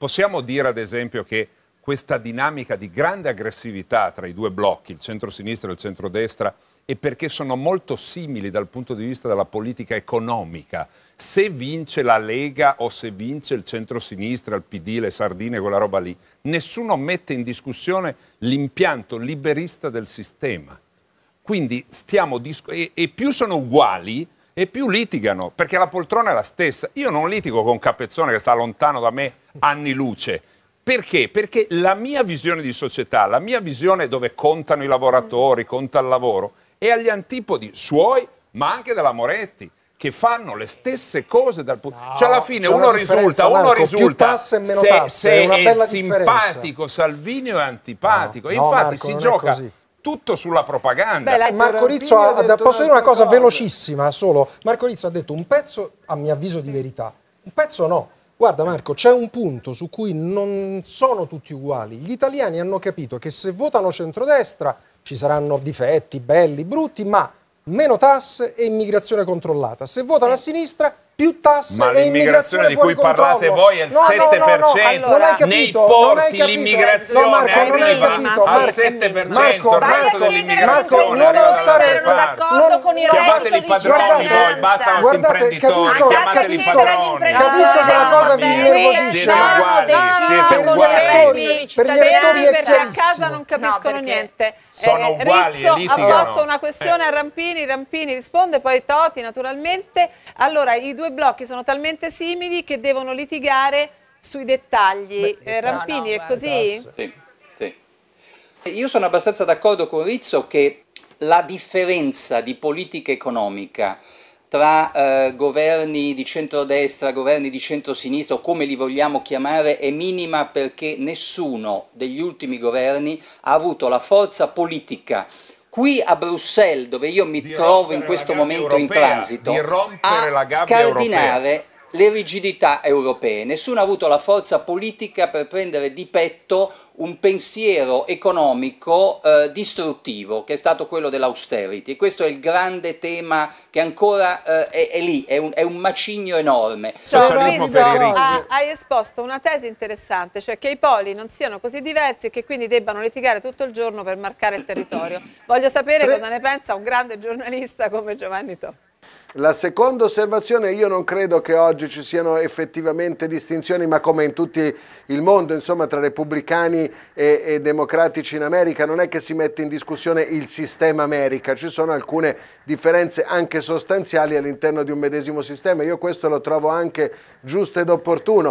Possiamo dire ad esempio che questa dinamica di grande aggressività tra i due blocchi, il centro-sinistra e il centro-destra, è perché sono molto simili dal punto di vista della politica economica. Se vince la Lega o se vince il centro-sinistra, il PD, le sardine, quella roba lì, nessuno mette in discussione l'impianto liberista del sistema. Quindi stiamo e, e più sono uguali, e più litigano, perché la poltrona è la stessa. Io non litigo con Capezzone che sta lontano da me anni luce. Perché? Perché la mia visione di società, la mia visione dove contano i lavoratori, conta il lavoro, è agli antipodi suoi, ma anche della Moretti che fanno le stesse cose dal punto no, cioè alla fine uno risulta, Marco, uno risulta tasse e meno tasse, se, se è, è simpatico Salvini o è antipatico no, no, infatti Marco, si gioca tutto sulla propaganda. Beh, eh, Marco Rizzo ha, posso dire una cosa cose. velocissima solo. Marco Rizzo ha detto un pezzo, a mio avviso, di verità, un pezzo no. Guarda Marco, c'è un punto su cui non sono tutti uguali. Gli italiani hanno capito che se votano centrodestra ci saranno difetti, belli, brutti, ma meno tasse e immigrazione controllata. Se votano sì. a sinistra più tasse Ma l'immigrazione di cui parlate voi è il no, 7%, no, no, allora, capito, nei porti eh. l'immigrazione Marco, arriva al 7%, Marco, il resto non alzare non, con il chiamateli padroni voi, basta questi imprenditori, chiamateli padroni. Capisco che la cosa vi innervosisce. Siete uguali, Per gli elettori è chiarissimo. a casa non capiscono niente. Sono eh, uguali e litigano. una questione a Rampini, Rampini risponde, poi Toti naturalmente. Allora, i due due blocchi sono talmente simili che devono litigare sui dettagli. Beh, eh, Rampini, no, no, è così? Sì, sì. Io sono abbastanza d'accordo con Rizzo che la differenza di politica economica tra eh, governi di centrodestra, governi di centrosinistra o come li vogliamo chiamare è minima perché nessuno degli ultimi governi ha avuto la forza politica qui a Bruxelles, dove io mi trovo in questo momento europea, in transito, a scardinare europea le rigidità europee. Nessuno ha avuto la forza politica per prendere di petto un pensiero economico eh, distruttivo, che è stato quello dell'austerity. Questo è il grande tema che ancora eh, è, è, lì, è un, è un macigno enorme. Socialismo per i ricchi. Ha, hai esposto una tesi interessante, cioè che i poli non siano così diversi e che quindi debbano litigare tutto il giorno per marcare il territorio. Voglio sapere Pre cosa ne pensa un grande giornalista come Giovanni Tocca. La seconda osservazione, io non credo che oggi ci siano effettivamente distinzioni, ma come in tutto il mondo, insomma, tra repubblicani e, e, democratici in America, non è che si mette in discussione il sistema America, ci sono alcune differenze anche sostanziali all'interno di un medesimo sistema. Io questo lo trovo anche giusto ed opportuno.